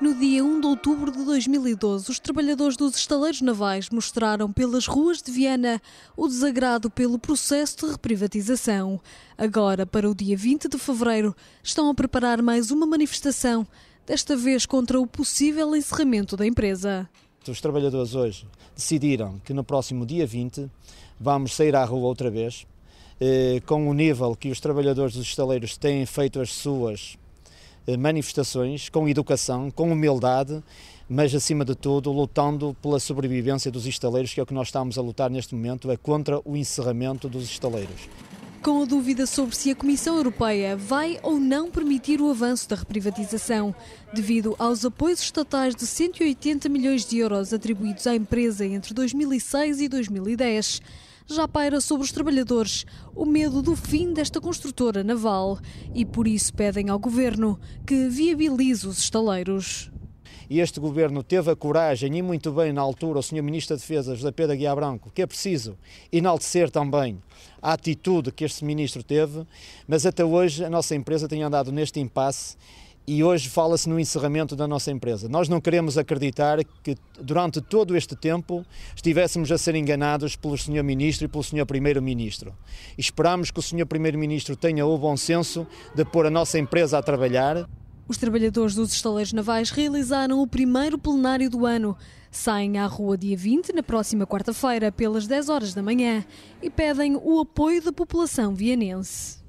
No dia 1 de outubro de 2012, os trabalhadores dos estaleiros navais mostraram pelas ruas de Viana o desagrado pelo processo de reprivatização. Agora, para o dia 20 de fevereiro, estão a preparar mais uma manifestação, desta vez contra o possível encerramento da empresa. Os trabalhadores hoje decidiram que no próximo dia 20 vamos sair à rua outra vez, eh, com o nível que os trabalhadores dos estaleiros têm feito as suas eh, manifestações com educação, com humildade, mas acima de tudo lutando pela sobrevivência dos estaleiros, que é o que nós estamos a lutar neste momento, é contra o encerramento dos estaleiros. Com a dúvida sobre se a Comissão Europeia vai ou não permitir o avanço da reprivatização, devido aos apoios estatais de 180 milhões de euros atribuídos à empresa entre 2006 e 2010 já paira sobre os trabalhadores o medo do fim desta construtora naval e por isso pedem ao governo que viabilize os estaleiros. E este governo teve a coragem, e muito bem na altura, o Sr. Ministro da Defesa, José Pedro Aguiar Branco, que é preciso enaltecer também a atitude que este Ministro teve, mas até hoje a nossa empresa tem andado neste impasse e hoje fala-se no encerramento da nossa empresa. Nós não queremos acreditar que durante todo este tempo estivéssemos a ser enganados pelo Sr. Ministro e pelo Sr. Primeiro-Ministro. Esperamos que o Sr. Primeiro-Ministro tenha o bom senso de pôr a nossa empresa a trabalhar. Os trabalhadores dos estaleiros navais realizaram o primeiro plenário do ano. Saem à rua dia 20, na próxima quarta-feira, pelas 10 horas da manhã, e pedem o apoio da população vienense.